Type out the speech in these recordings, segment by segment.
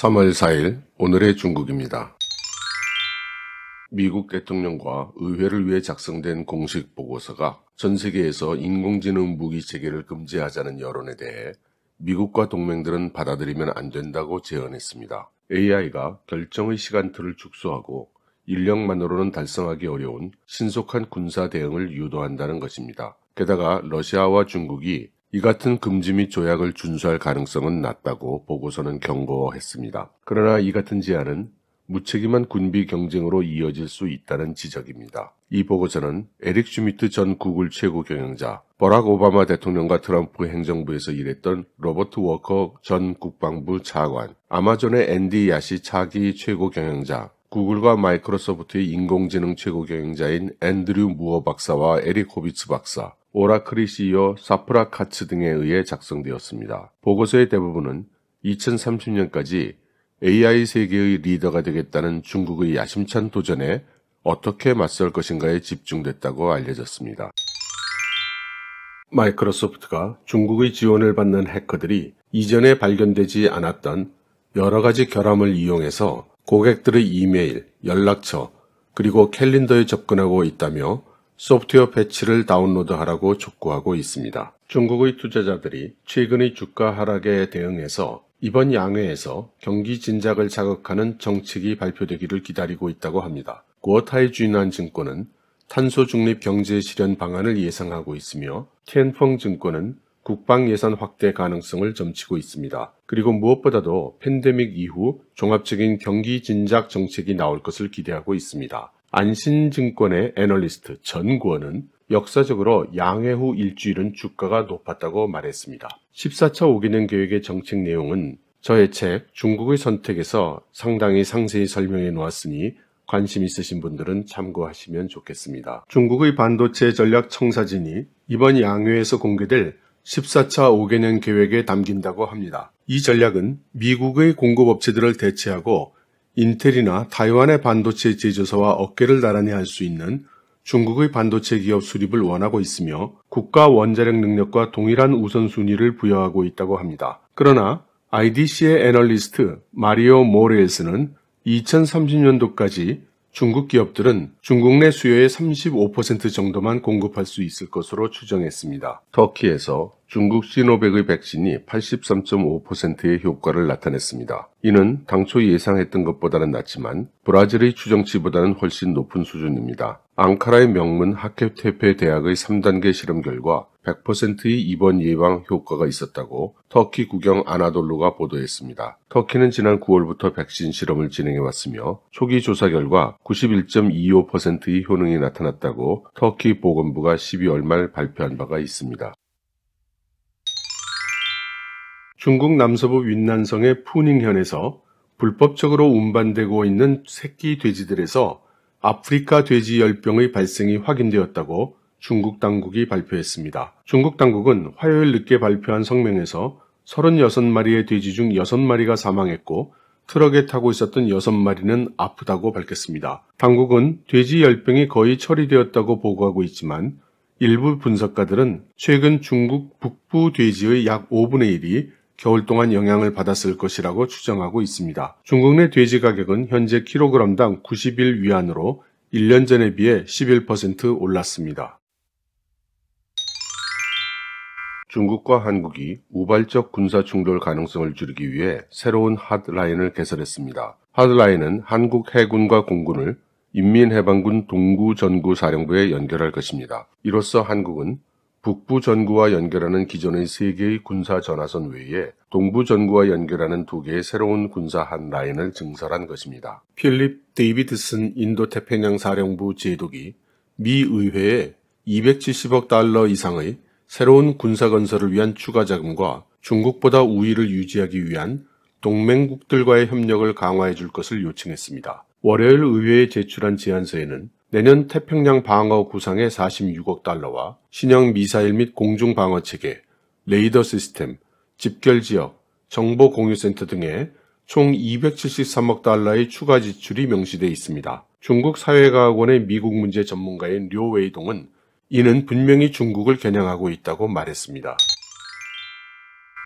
3월 4일 오늘의 중국입니다. 미국 대통령과 의회를 위해 작성된 공식 보고서가 전 세계에서 인공지능 무기 체계를 금지하자는 여론에 대해 미국과 동맹들은 받아들이면 안 된다고 제언했습니다. AI가 결정의 시간틀을 축소하고 인력만으로는 달성하기 어려운 신속한 군사 대응을 유도한다는 것입니다. 게다가 러시아와 중국이 이 같은 금지 및 조약을 준수할 가능성은 낮다고 보고서는 경고했습니다. 그러나 이 같은 제안은 무책임한 군비 경쟁으로 이어질 수 있다는 지적입니다. 이 보고서는 에릭 슈미트 전 구글 최고 경영자, 버락 오바마 대통령과 트럼프 행정부에서 일했던 로버트 워커 전 국방부 차관, 아마존의 앤디 야시 차기 최고 경영자, 구글과 마이크로소프트의 인공지능 최고 경영자인 앤드류 무어 박사와 에릭 호비츠 박사, 오라클리시 e 사프라카츠 등에 의해 작성되었습니다. 보고서의 대부분은 2030년까지 AI 세계의 리더가 되겠다는 중국의 야심찬 도전에 어떻게 맞설 것인가에 집중됐다고 알려졌습니다. 마이크로소프트가 중국의 지원을 받는 해커들이 이전에 발견되지 않았던 여러 가지 결함을 이용해서 고객들의 이메일, 연락처, 그리고 캘린더에 접근하고 있다며 소프트웨어 패치를 다운로드하라고 촉구하고 있습니다. 중국의 투자자들이 최근의 주가 하락에 대응해서 이번 양회에서 경기 진작을 자극하는 정책이 발표되기를 기다리고 있다고 합니다. 구어타이 주인한 증권은 탄소 중립 경제 실현 방안을 예상하고 있으며 티펑 증권은 국방 예산 확대 가능성을 점치고 있습니다. 그리고 무엇보다도 팬데믹 이후 종합적인 경기 진작 정책이 나올 것을 기대하고 있습니다. 안신증권의 애널리스트 전구원은 역사적으로 양해후 일주일은 주가가 높았다고 말했습니다. 14차 5기능 계획의 정책 내용은 저의 책 중국의 선택에서 상당히 상세히 설명해 놓았으니 관심 있으신 분들은 참고하시면 좋겠습니다. 중국의 반도체 전략 청사진이 이번 양회에서 공개될 14차 5개년 계획에 담긴다고 합니다. 이 전략은 미국의 공급업체들을 대체하고 인텔이나 타이완의 반도체 제조사와 어깨를 나란히 할 수 있는 중국의 반도체 기업 수립을 원하고 있으며 국가 원자력 능력과 동일한 우선순위를 부여하고 있다고 합니다. 그러나 IDC의 애널리스트 마리오 모레스는 2030년도까지 중국 기업들은 중국 내 수요의 35% 정도만 공급할 수 있을 것으로 추정했습니다. 터키에서 중국 시노백의 백신이 83.5%의 효과를 나타냈습니다. 이는 당초 예상했던 것보다는 낮지만 브라질의 추정치보다는 훨씬 높은 수준입니다. 앙카라의 명문 하케테페 대학의 3단계 실험 결과 100%의 입원 예방 효과가 있었다고 터키 국영 아나돌로가 보도했습니다. 터키는 지난 9월부터 백신 실험을 진행해 왔으며 초기 조사 결과 91.25%의 효능이 나타났다고 터키 보건부가 12월 말 발표한 바가 있습니다. 중국 남서부 윈난성의 푸닝현에서 불법적으로 운반되고 있는 새끼 돼지들에서 아프리카 돼지 열병의 발생이 확인되었다고 중국 당국이 발표했습니다. 중국 당국은 화요일 늦게 발표한 성명에서 36마리의 돼지 중 6마리가 사망했고 트럭에 타고 있었던 6마리는 아프다고 밝혔습니다. 당국은 돼지 열병이 거의 처리되었다고 보고하고 있지만 일부 분석가들은 최근 중국 북부 돼지의 약 5분의 1이 겨울 동안 영향을 받았을 것이라고 추정하고 있습니다. 중국 내 돼지 가격은 현재 킬로그램당 90일 위안으로 1년 전에 비해 11% 올랐습니다. 중국과 한국이 우발적 군사 충돌 가능성을 줄이기 위해 새로운 핫라인을 개설했습니다. 핫라인은 한국 해군과 공군을 인민해방군 동구 전구 사령부에 연결할 것입니다. 이로써 한국은 북부 전구와 연결하는 기존의 세 개의 군사 전화선 외에 동부 전구와 연결하는 두 개의 새로운 군사 한 라인을 증설한 것입니다. 필립 데이비드슨 인도 태평양 사령부 제독이 미 의회에 270억 달러 이상의 새로운 군사 건설을 위한 추가 자금과 중국보다 우위를 유지하기 위한 동맹국들과의 협력을 강화해 줄 것을 요청했습니다. 월요일 의회에 제출한 제안서에는 내년 태평양 방어 구상에 46억 달러와 신형 미사일 및 공중 방어 체계, 레이더 시스템, 집결 지역, 정보 공유 센터 등의 총 273억 달러의 추가 지출이 명시되어 있습니다. 중국 사회과학원의 미국 문제 전문가인 료 웨이동은 이는 분명히 중국을 겨냥하고 있다고 말했습니다.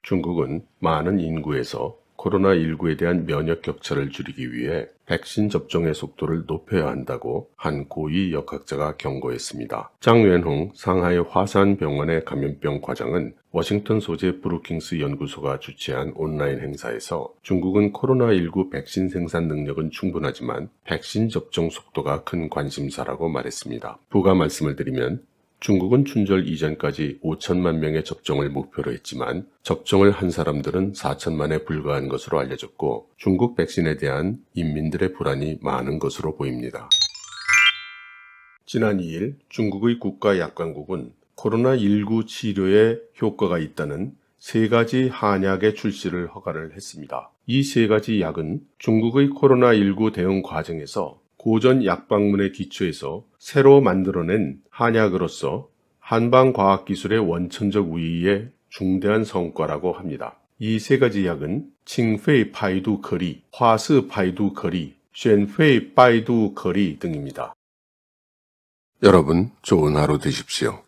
중국은 많은 인구에서 코로나19에 대한 면역 격차를 줄이기 위해 백신 접종의 속도를 높여야 한다고 한 고위 역학자가 경고했습니다. 장웬홍 상하이 화산병원의 감염병 과장은 워싱턴 소재 브루킹스 연구소가 주최한 온라인 행사에서 중국은 코로나19 백신 생산 능력은 충분하지만 백신 접종 속도가 큰 관심사라고 말했습니다. 부가 말씀을 드리면 중국은 춘절 이전까지 5천만 명의 접종을 목표로 했지만 접종을 한 사람들은 4천만에 불과한 것으로 알려졌고 중국 백신에 대한 인민들의 불안이 많은 것으로 보입니다. 지난 2일 중국의 국가약관국은 코로나19 치료에 효과가 있다는 세 가지 한약의 출시를 허가를 했습니다. 이 세 가지 약은 중국의 코로나19 대응 과정에서 고전 약방문의기초에서 새로 만들어낸 한약으로서 한방과학기술의 원천적 우위에 중대한 성과라고 합니다. 이 세 가지 약은 칭페이 파이두 거리, 화스 파이두 거리, 쉔페이 파이두 거리 등입니다. 여러분 좋은 하루 되십시오.